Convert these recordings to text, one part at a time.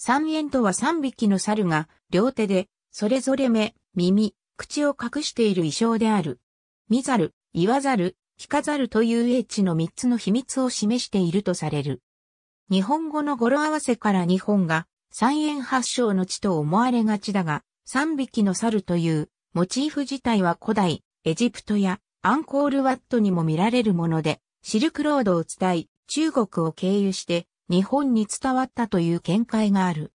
三円とは三匹の猿が、両手で、それぞれ目、耳、口を隠している衣装である。見ざる、言わざる、聞かざるという英知の三つの秘密を示しているとされる。日本語の語呂合わせから日本が三円発祥の地と思われがちだが、三匹の猿というモチーフ自体は古代、エジプトやアンコールワットにも見られるもので、シルクロードを伝い、中国を経由して日本に伝わったという見解がある。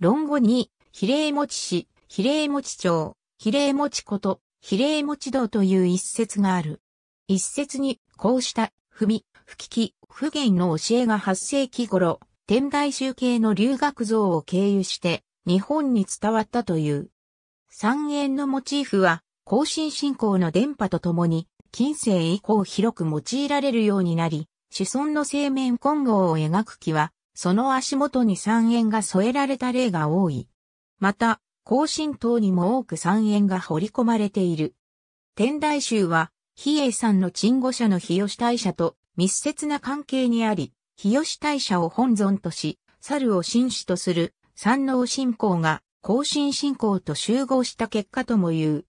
論語に、比例持ち氏、比例持ち長、比例持ちこと、比例持ち道という一節がある。一節に、こうした、踏み、不聞き、不言の教えが8世紀頃、天台宗系の留学像を経由して、日本に伝わったという。三円のモチーフは、後進信仰の伝播とともに、近世以降広く用いられるようになり、子孫の生命混合を描く木は、その足元に三円が添えられた例が多い。また、後進島にも多く三円が彫り込まれている。天台宗は、比叡山の鎮護者の日吉大社と密接な関係にあり、日吉大社を本尊とし、猿を神主とする三能信仰が後進信仰と集合した結果とも言う。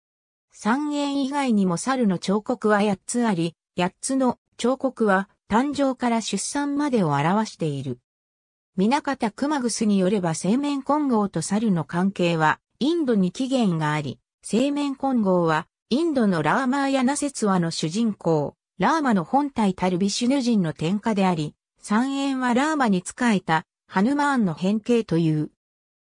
三円以外にも猿の彫刻は八つあり、八つの彫刻は誕生から出産までを表している。南方熊楠によれば生命混合と猿の関係はインドに起源があり、生命混合はインドのラーマーやナツワの主人公、ラーマの本体タルビシュヌ人の天下であり、三円はラーマに仕えたハヌマーンの変形という。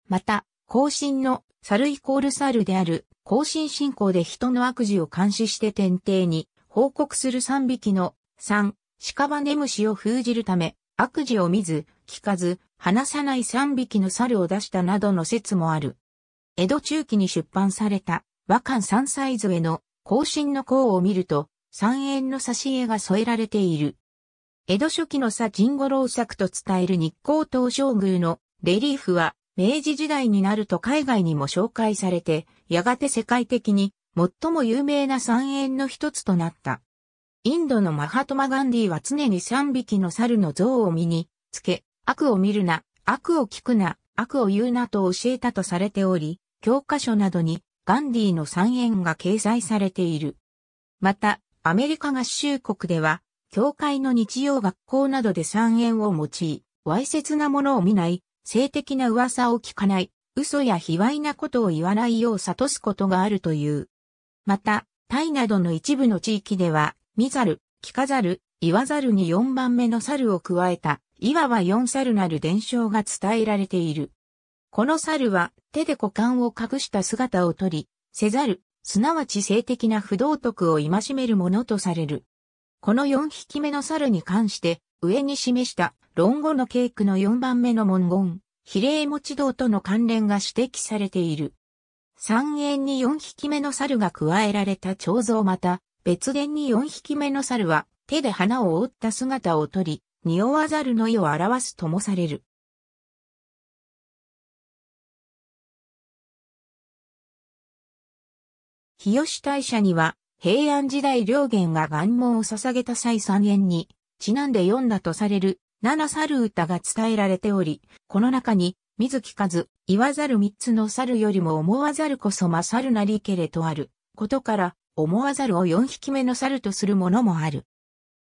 また、後進の猿イコール猿である後進信仰で人の悪事を監視して天帝に報告する三匹の三屍虫を封じるため、悪事を見ず、聞かず、話さない三匹の猿を出したなどの説もある。江戸中期に出版された和漢三歳図への後進の項を見ると、三円の挿絵が添えられている。江戸初期の佐神五郎作と伝える日光東照宮のレリーフは明治時代になると海外にも紹介されて、やがて世界的に最も有名な三円の一つとなった。インドのマハトマガンディは常に3匹の猿の像を身につけ、悪を見るな、悪を聞くな、悪を言うなと教えたとされており、教科書などにガンディの三円が掲載されている。また、アメリカ合衆国では、教会の日曜学校などで三円を用い、わいせつなものを見ない、性的な噂を聞かない、嘘や卑猥なことを言わないよう諭すことがあるという。また、タイなどの一部の地域では、見ざる、聞かざる、言わざるに4番目の猿を加えた、いわば4猿なる伝承が伝えられている。この猿は手で股間を隠した姿をとり、せざる、すなわち性的な不道徳を戒めるものとされる。この4匹目の猿に関して、上に示した論語の稽古の4番目の文言、比例持ち道との関連が指摘されている。三円に4匹目の猿が加えられた彫像また、別殿に4匹目の猿は、手で花を覆った姿をとり、匂わざるの意を表すともされる。日吉大社には、平安時代良元が願望を捧げた際三円に、ちなんで読んだとされる、七猿歌が伝えられており、この中に、水木ず、言わざる三つの猿よりも思わざるこそ勝るなりけれとある、ことから、思わざるを4匹目の猿とするものもある。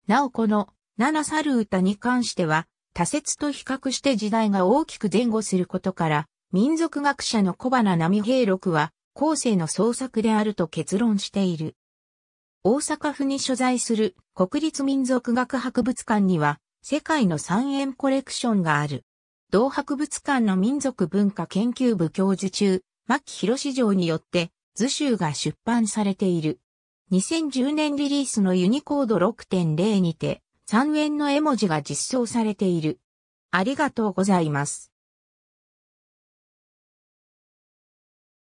なおこの七猿歌に関しては、他説と比較して時代が大きく前後することから、民族学者の小花波平六は、後世の創作であると結論している。大阪府に所在する国立民族学博物館には、世界の三円コレクションがある。同博物館の民族文化研究部教授中、牧博史場によって、図集が出版されている。2010年リリースのユニコード6.0にて、3円の絵文字が実装されている。ありがとうございます。